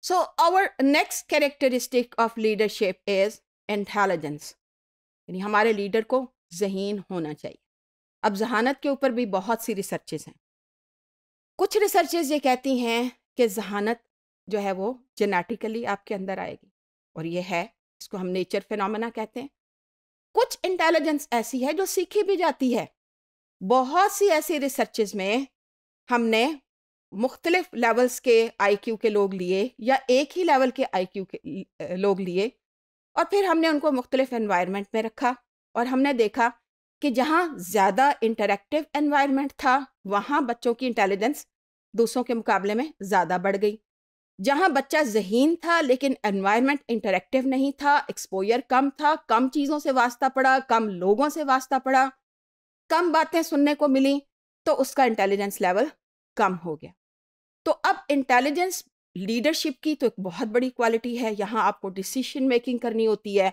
So our next characteristic of leadership is intelligence. यानी हमारे leader को जहीन होना चाहिए अब जहानत के ऊपर भी बहुत सी रिसर्चेज हैं कुछ रिसर्चेज ये कहती हैं कि जहानत जो है वो जेनेटिकली आपके अंदर आएगी और ये है इसको हम नेचर फिनोमेना कहते हैं कुछ इंटेलिजेंस ऐसी है जो सीखी भी जाती है बहुत सी ऐसी रिसर्चेज में हमने मुख्तलिफ लेवल्स के आई क्यू के लोग लिए या एक ही लेवल के आई क्यू के लोग लिए और फिर हमने उनको मुख्तलिफ इन्वायरमेंट में रखा और हमने देखा कि जहाँ ज़्यादा इंटरेक्टिव इन्वायरमेंट था वहाँ बच्चों की इंटेलिजेंस दूसरों के मुकाबले में ज़्यादा बढ़ गई जहाँ बच्चा जहीन था लेकिन इन्वायरमेंट इंटरेक्टिव नहीं था एक्सपोयर कम था कम चीज़ों से वास्ता पड़ा कम लोगों से वास्ता पड़ा कम बातें सुनने को मिली तो उसका इंटेलिजेंस लेवल कम हो गया तो अब इंटेलिजेंस लीडरशिप की तो एक बहुत बड़ी क्वालिटी है यहाँ आपको डिसीशन मेकिंग करनी होती है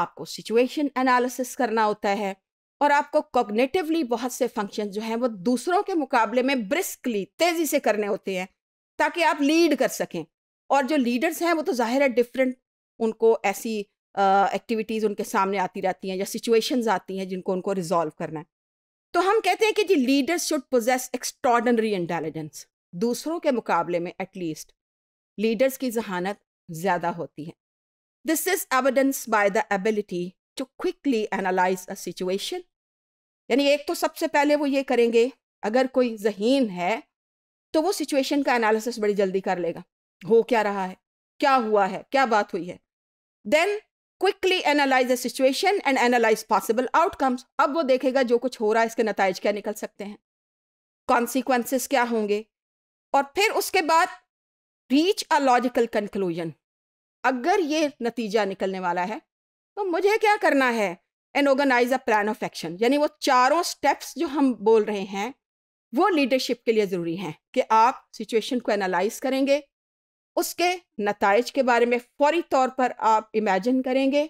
आपको सिचुएशन एनालिसिस करना होता है और आपको कॉग्नेटिवली बहुत से फंक्शन जो हैं वो दूसरों के मुकाबले में ब्रिस्कली तेज़ी से करने होते हैं ताकि आप लीड कर सकें और जो लीडर्स हैं वो तो ज़ाहिर है डिफरेंट उनको ऐसी एक्टिविटीज़ उनके सामने आती रहती हैं या सिचुएशंस आती हैं जिनको उनको रिजॉल्व करना है तो हम कहते हैं कि जी leaders should possess extraordinary intelligence दूसरों के मुकाबले में एटलीस्ट लीडर्स की जहानत ज़्यादा होती है this is evidence by the ability to quickly analyse a situation यानी एक तो सबसे पहले वो ये करेंगे अगर कोई जहीन है तो वो सिचुएशन का एनालिसिस बड़ी जल्दी कर लेगा हो क्या रहा है क्या हुआ है क्या बात हुई है then quickly analyse the situation and analyse possible outcomes अब वो देखेगा जो कुछ हो रहा है इसके नतज क्या निकल सकते हैं कॉन्सिक्वेंसेस क्या होंगे और फिर उसके बाद रीच अ लॉजिकल कंक्लूजन अगर ये नतीजा निकलने वाला है तो मुझे क्या करना है and organise a plan of action यानी वो चारों स्टेप्स जो हम बोल रहे हैं वो लीडरशिप के लिए ज़रूरी हैं कि आप सिचुएशन को एनालाइज करेंगे उसके नतज के बारे में फौरी तौर पर आप इमेजिन करेंगे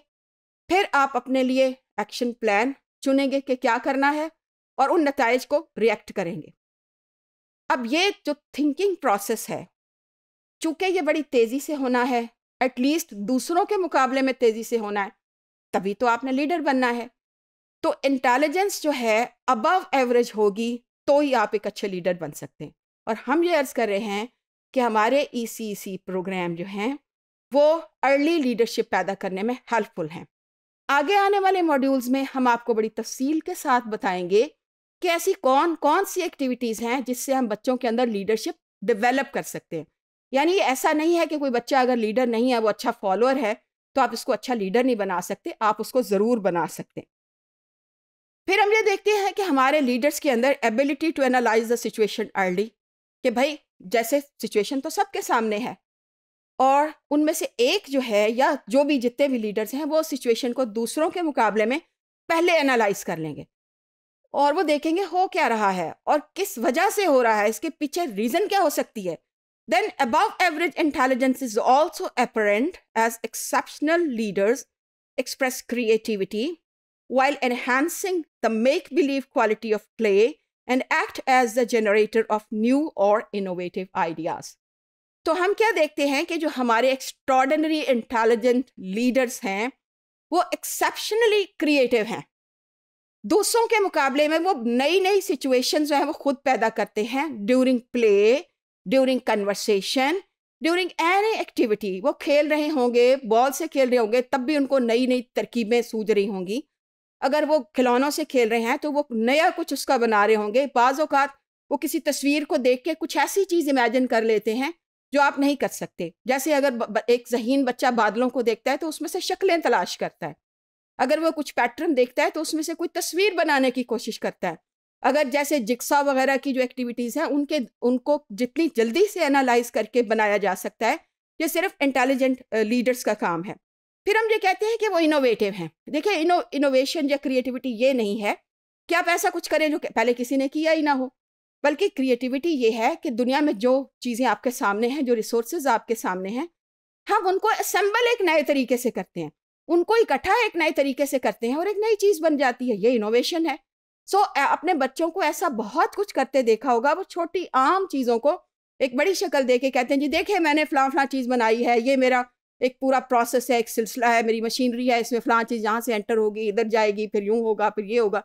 फिर आप अपने लिए एक्शन प्लान चुनेंगे कि क्या करना है और उन नतज को रिएक्ट करेंगे अब ये जो थिंकिंग प्रोसेस है चूंकि ये बड़ी तेज़ी से होना है एटलीस्ट दूसरों के मुकाबले में तेज़ी से होना है तभी तो आपने लीडर बनना है तो इंटेलिजेंस जो है अबव एवरेज होगी तो ही आप एक अच्छे लीडर बन सकते हैं और हम ये अर्ज़ कर रहे हैं कि हमारे ई e प्रोग्राम e जो हैं वो अर्ली लीडरशिप पैदा करने में हेल्पफुल हैं आगे आने वाले मॉड्यूल्स में हम आपको बड़ी तफसील के साथ बताएंगे कि ऐसी कौन कौन सी एक्टिविटीज़ हैं जिससे हम बच्चों के अंदर लीडरशिप डेवलप कर सकते हैं यानी ऐसा नहीं है कि कोई बच्चा अगर लीडर नहीं है वो अच्छा फॉलोअर है तो आप उसको अच्छा लीडर नहीं बना सकते आप उसको ज़रूर बना सकते हैं फिर हम ये देखते हैं कि हमारे लीडर्स के अंदर ability to analyse the situation early कि भाई जैसे सिचुएशन तो सबके सामने है और उनमें से एक जो है या जो भी जितने भी लीडर्स हैं वो सिचुएशन को दूसरों के मुकाबले में पहले एनालाइज कर लेंगे और वो देखेंगे हो क्या रहा है और किस वजह से हो रहा है इसके पीछे रीजन क्या हो सकती है then above average intelligence is also apparent as exceptional leaders express creativity while enhancing the make believe quality of play and act as the generator of new और इनोवेटिव आइडियाज तो हम क्या देखते हैं कि जो हमारे एक्स्ट्रॉडनरी इंटेलिजेंट लीडर्स हैं वो एक्सेप्शनली क्रिएटिव हैं दूसरों के मुकाबले में वो नई नई सिचुएशन जो है वो खुद पैदा करते हैं during play during conversation during any activity वो खेल रहे होंगे बॉल से खेल रहे होंगे तब भी उनको नई नई तरकीबें सूझ रही होंगी अगर वो खिलौनों से खेल रहे हैं तो वो नया कुछ उसका बना रहे होंगे बाज़ात वो किसी तस्वीर को देख के कुछ ऐसी चीज़ इमेजिन कर लेते हैं जो आप नहीं कर सकते जैसे अगर एक जहीन बच्चा बादलों को देखता है तो उसमें से शक्लें तलाश करता है अगर वो कुछ पैटर्न देखता है तो उसमें से कोई तस्वीर बनाने की कोशिश करता है अगर जैसे जिक्सा वगैरह की जो एक्टिविटीज़ हैं उनके उनको जितनी जल्दी से एनालाइज करके बनाया जा सकता है ये सिर्फ इंटेलिजेंट लीडर्स का काम है फिर हम ये कहते हैं कि वो इनोवेटिव हैं देखिए इनो इनोवेशन या क्रिएटिविटी ये नहीं है कि आप ऐसा कुछ करें जो पहले किसी ने किया ही ना हो बल्कि क्रिएटिविटी ये है कि दुनिया में जो चीज़ें आपके सामने हैं जो रिसोर्स आपके सामने हैं हम उनको असम्बल एक नए तरीके से करते हैं उनको इकट्ठा एक नए तरीके से करते हैं और एक नई चीज बन जाती है ये इनोवेशन है सो so, अपने बच्चों को ऐसा बहुत कुछ करते देखा होगा वो छोटी आम चीज़ों को एक बड़ी शक्ल दे के कहते हैं जी देखे मैंने फ़लाँ फ़लाँ चीज़ बनाई है ये मेरा एक पूरा प्रोसेस है एक सिलसिला है मेरी मशीनरी है इसमें फला चीज़ यहाँ से एंटर होगी इधर जाएगी फिर यूँ होगा फिर ये होगा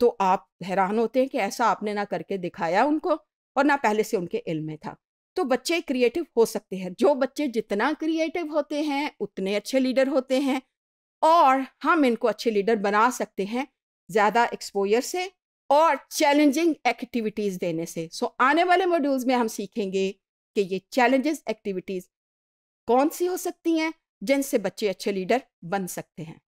तो आप हैरान होते हैं कि ऐसा आपने ना करके दिखाया उनको और ना पहले से उनके इल्म में था तो बच्चे क्रिएटिव हो सकते हैं जो बच्चे जितना क्रिएटिव होते हैं उतने अच्छे लीडर होते हैं और हम इनको अच्छे लीडर बना सकते हैं ज़्यादा एक्सपोजर से और चैलेंजिंग एक्टिविटीज़ देने से सो so, आने वाले मॉड्यूल्स में हम सीखेंगे कि ये चैलेंजेस एक्टिविटीज़ कौन सी हो सकती हैं जिनसे बच्चे अच्छे लीडर बन सकते हैं